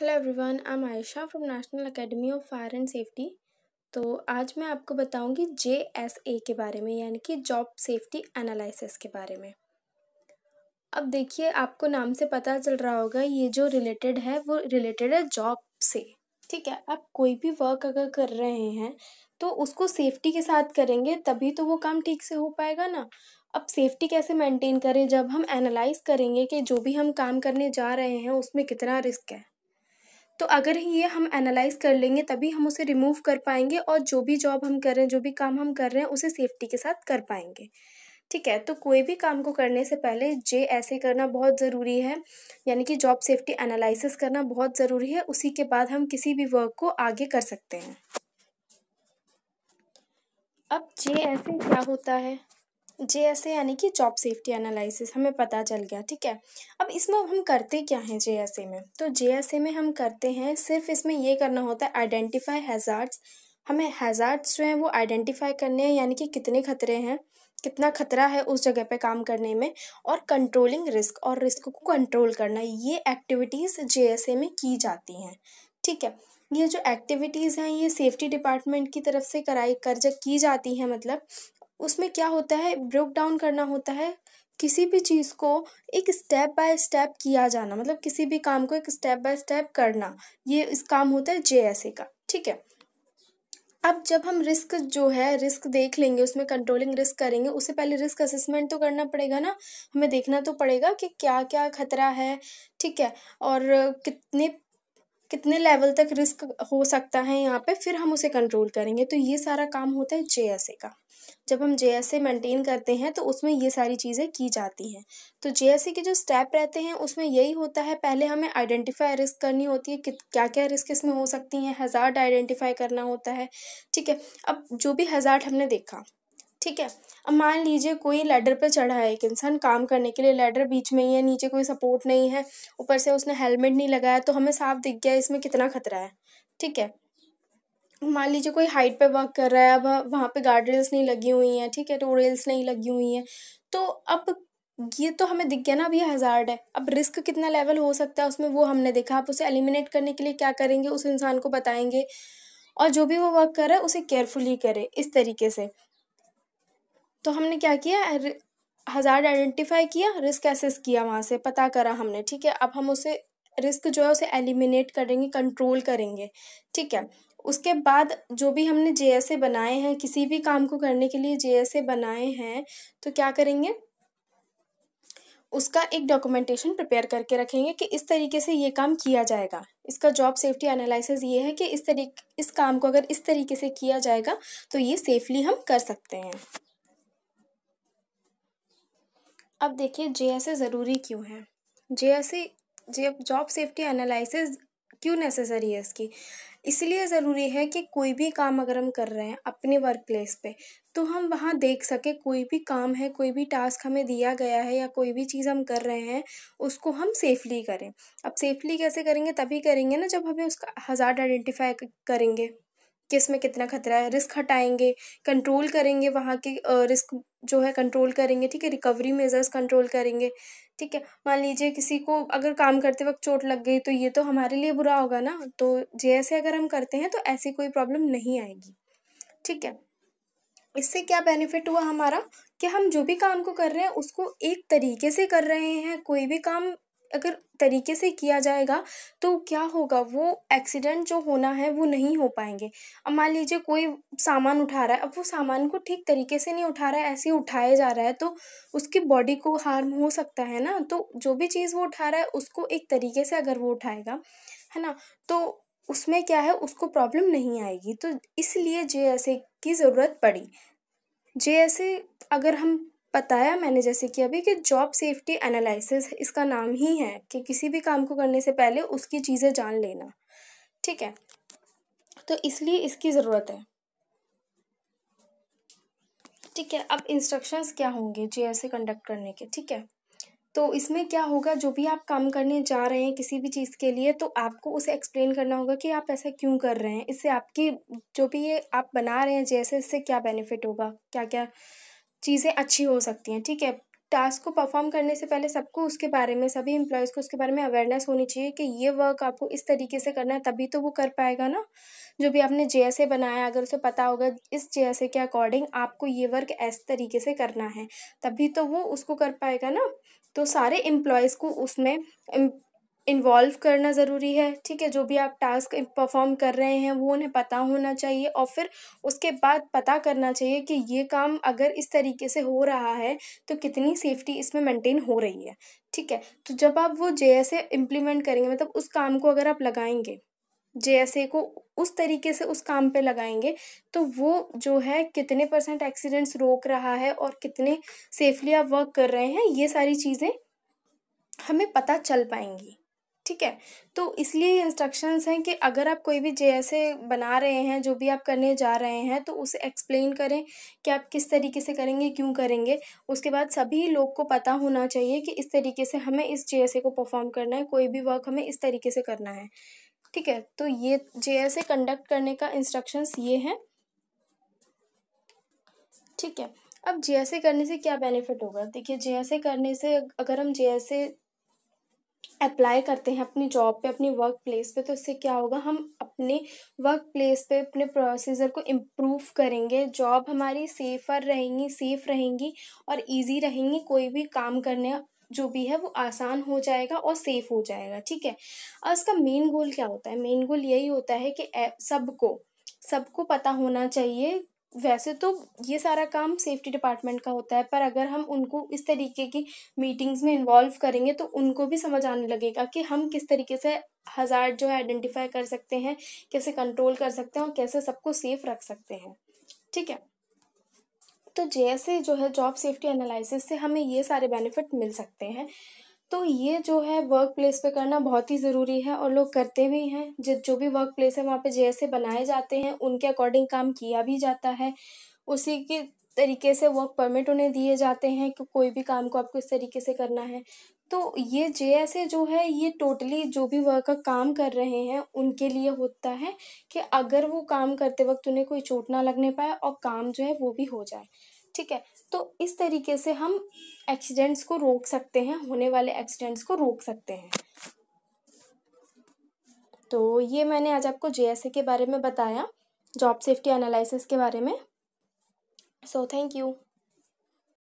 hello everyone I am Ayesha from national academy of fire and safety तो आज मैं आपको बताऊंगी जे एस ए के बारे में यानी कि जॉब सेफ्टी एनालिसिस के बारे में अब देखिए आपको नाम से पता चल रहा होगा ये जो रिलेटेड है वो रिलेटेड है जॉब से ठीक है आप कोई भी वर्क अगर कर रहे हैं तो उसको सेफ्टी के साथ करेंगे तभी तो वो काम ठीक से हो पाएगा ना अब सेफ्टी कैसे मेंटेन करें जब हम एनालाइज करेंगे कि जो भी हम काम करने जा रहे हैं उसमें कितना रिस्क है तो अगर ये हम एनालाइज कर लेंगे तभी हम उसे रिमूव कर पाएंगे और जो भी जॉब हम कर रहे हैं जो भी काम हम कर रहे हैं उसे सेफ्टी के साथ कर पाएंगे ठीक है तो कोई भी काम को करने से पहले जे ऐसे करना बहुत ज़रूरी है यानी कि जॉब सेफ्टी एनालिसिस करना बहुत ज़रूरी है उसी के बाद हम किसी भी वर्क को आगे कर सकते हैं अब जे ऐसे क्या होता है जे एस ए यानी कि जॉब सेफ्टी एनालिसिस हमें पता चल गया ठीक है अब इसमें हम करते क्या हैं जे एस ए में तो जे एस ए में हम करते हैं सिर्फ इसमें ये करना होता है आइडेंटिफाई हैज़ार्ड्स हमें हैज़ार्ड्स जो हैं वो आइडेंटिफाई करने हैं यानी कि कितने खतरे हैं कितना खतरा है उस जगह पे काम करने में और कंट्रोलिंग रिस्क और रिस्क को कंट्रोल करना ये एक्टिविटीज़ जे एस ए में की जाती हैं ठीक है ये जो एक्टिविटीज़ हैं ये सेफ्टी डिपार्टमेंट की तरफ से कराई कर जब की जाती हैं मतलब उसमें क्या होता है ब्रेक डाउन करना होता है किसी भी चीज़ को एक स्टेप बाय स्टेप किया जाना मतलब किसी भी काम को एक स्टेप बाय स्टेप करना ये इस काम होता है जे एस ए का ठीक है अब जब हम रिस्क जो है रिस्क देख लेंगे उसमें कंट्रोलिंग रिस्क करेंगे उससे पहले रिस्क असेसमेंट तो करना पड़ेगा ना हमें देखना तो पड़ेगा कि क्या क्या खतरा है ठीक है और कितने कितने लेवल तक रिस्क हो सकता है यहाँ पे फिर हम उसे कंट्रोल करेंगे तो ये सारा काम होता है जे एस ए का जब हम जे एस ए मेंटेन करते हैं तो उसमें ये सारी चीज़ें की जाती हैं तो जे एस ए के जो स्टेप रहते हैं उसमें यही होता है पहले हमें आइडेंटिफाई रिस्क करनी होती है कि क्या क्या रिस्क इसमें हो सकती हैं हज़ार्ड आइडेंटिफाई करना होता है ठीक है अब जो भी हज़ार्ड हमने देखा ठीक है अब मान लीजिए कोई लेडर पे चढ़ा है एक इंसान काम करने के लिए लेडर बीच में ही है नीचे कोई सपोर्ट नहीं है ऊपर से उसने हेलमेट नहीं लगाया तो हमें साफ दिख गया इसमें कितना खतरा है ठीक है मान लीजिए कोई हाइट पे वर्क कर रहा है अब वहाँ पे गार्ड रेल्स नहीं लगी हुई हैं ठीक है टो रेल्स नहीं लगी हुई हैं तो अब ये तो हमें दिख गया ना अब ये हज़ार्ड है अब रिस्क कितना लेवल हो सकता है उसमें वो हमने देखा आप उसे एलिमिनेट करने के लिए क्या करेंगे उस इंसान को बताएंगे और जो भी वो वर्क कर रहा है उसे केयरफुली करे इस तरीके से तो हमने क्या किया हज़ार्ड आइडेंटिफाई किया रिस्क एसेस किया वहाँ से पता करा हमने ठीक है अब हम उसे रिस्क जो है उसे एलिमिनेट करेंगे कंट्रोल करेंगे ठीक है उसके बाद जो भी हमने जे एस ए बनाए हैं किसी भी काम को करने के लिए जे बनाए हैं तो क्या करेंगे उसका एक डॉक्यूमेंटेशन प्रिपेयर करके रखेंगे कि इस तरीके से ये काम किया जाएगा इसका जॉब सेफ्टी एनालिसिस ये है कि इस तरीके इस काम को अगर इस तरीके से किया जाएगा तो ये सेफली हम कर सकते हैं अब देखिए जे ज़रूरी क्यों है जे जे जॉब सेफ्टी एनालिसिस क्यों नेसेसरी है इसकी इसलिए ज़रूरी है कि कोई भी काम अगर हम कर रहे हैं अपने वर्क प्लेस पर तो हम वहाँ देख सकें कोई भी काम है कोई भी टास्क हमें दिया गया है या कोई भी चीज़ हम कर रहे हैं उसको हम सेफली करें अब सेफली कैसे करेंगे तभी करेंगे ना जब हमें उसका हज़ार आइडेंटिफाई करेंगे कि इसमें कितना खतरा है रिस्क हटाएंगे कंट्रोल करेंगे वहाँ के रिस्क जो है कंट्रोल करेंगे ठीक है रिकवरी मेजर्स कंट्रोल करेंगे ठीक है मान लीजिए किसी को अगर काम करते वक्त चोट लग गई तो ये तो हमारे लिए बुरा होगा ना तो जैसे अगर हम करते हैं तो ऐसी कोई प्रॉब्लम नहीं आएगी ठीक है इससे क्या बेनिफिट हुआ हमारा कि हम जो भी काम को कर रहे हैं उसको एक तरीके से कर रहे हैं कोई भी काम अगर तरीके से किया जाएगा तो क्या होगा वो एक्सीडेंट जो होना है वो नहीं हो पाएंगे अब मान लीजिए कोई सामान उठा रहा है अब वो सामान को ठीक तरीके से नहीं उठा रहा है ऐसे ही उठाया जा रहा है तो उसकी बॉडी को हार्म हो सकता है ना तो जो भी चीज़ वो उठा रहा है उसको एक तरीके से अगर वो उठाएगा है ना तो उसमें क्या है उसको प्रॉब्लम नहीं आएगी तो इसलिए जे की ज़रूरत पड़ी जे अगर हम बताया मैंने जैसे कि अभी कि जॉब सेफ्टी एनालिसिस इसका नाम ही है कि किसी भी काम को करने से पहले उसकी चीज़ें जान लेना ठीक है तो इसलिए इसकी ज़रूरत है ठीक है अब इंस्ट्रक्शंस क्या होंगे जे कंडक्ट करने के ठीक है तो इसमें क्या होगा जो भी आप काम करने जा रहे हैं किसी भी चीज़ के लिए तो आपको उसे एक्सप्लेन करना होगा कि आप ऐसा क्यों कर रहे हैं इससे आपकी जो भी ये आप बना रहे हैं जैसे इससे क्या बेनिफिट होगा क्या क्या चीज़ें अच्छी हो सकती हैं ठीक है टास्क को परफॉर्म करने से पहले सबको उसके बारे में सभी एम्प्लॉयज़ को उसके बारे में अवेयरनेस होनी चाहिए कि ये वर्क आपको इस तरीके से करना है तभी तो वो कर पाएगा ना जो भी आपने जे एस ए बनाया अगर उसे पता होगा इस जे एस ए के अकॉर्डिंग आपको ये वर्क इस तरीके से करना है तभी तो वो उसको कर पाएगा ना तो सारे एम्प्लॉयज़ को उसमें इन्वॉल्व करना ज़रूरी है ठीक है जो भी आप टास्क परफॉर्म कर रहे हैं वो उन्हें पता होना चाहिए और फिर उसके बाद पता करना चाहिए कि ये काम अगर इस तरीके से हो रहा है तो कितनी सेफ्टी इसमें मेंटेन हो रही है ठीक है तो जब आप वो जे एस ए इम्प्लीमेंट करेंगे मतलब उस काम को अगर आप लगाएंगे जे एस ए को उस तरीके से उस काम पे लगाएंगे तो वो जो है कितने परसेंट एक्सीडेंट्स रोक रहा है और कितने सेफली आप वर्क कर रहे हैं ये सारी चीज़ें हमें पता चल पाएंगी ठीक है तो इसलिए इंस्ट्रक्शंस हैं कि अगर आप कोई भी जैसे बना रहे हैं जो भी आप करने जा रहे हैं तो उसे एक्सप्लेन करें कि आप किस तरीके से करेंगे क्यों करेंगे उसके बाद सभी लोग को पता होना चाहिए कि इस तरीके से हमें इस जे को परफॉर्म करना है कोई भी वर्क हमें इस तरीके से करना है ठीक है तो ये जे कंडक्ट करने का इंस्ट्रक्शंस ये हैं ठीक है अब जे करने से क्या बेनिफिट होगा देखिए जे करने से अगर हम जे अप्लाई करते हैं अपनी जॉब पे अपनी वर्क प्लेस पे तो इससे क्या होगा हम अपने वर्क प्लेस पे अपने प्रोसीजर को इम्प्रूव करेंगे जॉब हमारी सेफर रहेंगी सेफ रहेंगी और इजी रहेंगी कोई भी काम करने जो भी है वो आसान हो जाएगा और सेफ हो जाएगा ठीक है और इसका मेन गोल क्या होता है मेन गोल यही होता है कि सबको सबको पता होना चाहिए वैसे तो ये सारा काम सेफ्टी डिपार्टमेंट का होता है पर अगर हम उनको इस तरीके की मीटिंग्स में इन्वॉल्व करेंगे तो उनको भी समझ आने लगेगा कि हम किस तरीके से हज़ार जो है आइडेंटिफाई कर सकते हैं कैसे कंट्रोल कर सकते हैं और कैसे सबको सेफ रख सकते हैं ठीक है तो जैसे जो है जॉब सेफ्टी एनालिसिस से हमें ये सारे बेनिफिट मिल सकते हैं तो ये जो है वर्क प्लेस पे करना बहुत ही ज़रूरी है और लोग करते भी हैं जो जो भी वर्क प्लेस है वहाँ पे जैसे बनाए जाते हैं उनके अकॉर्डिंग काम किया भी जाता है उसी के तरीके से वर्क परमिट उन्हें दिए जाते हैं कि कोई भी काम को आपको इस तरीके से करना है तो ये जे एस ए जो है ये टोटली जो भी वर्कर काम कर रहे हैं उनके लिए होता है कि अगर वो काम करते वक्त उन्हें कोई चोट ना लगने पाए और काम जो है वो भी हो जाए ठीक है तो इस तरीके से हम एक्सीडेंट्स को रोक सकते हैं होने वाले एक्सीडेंट्स को रोक सकते हैं तो ये मैंने आज आपको जे के बारे में बताया जॉब सेफ्टी एनालिसिस के बारे में सो थैंक यू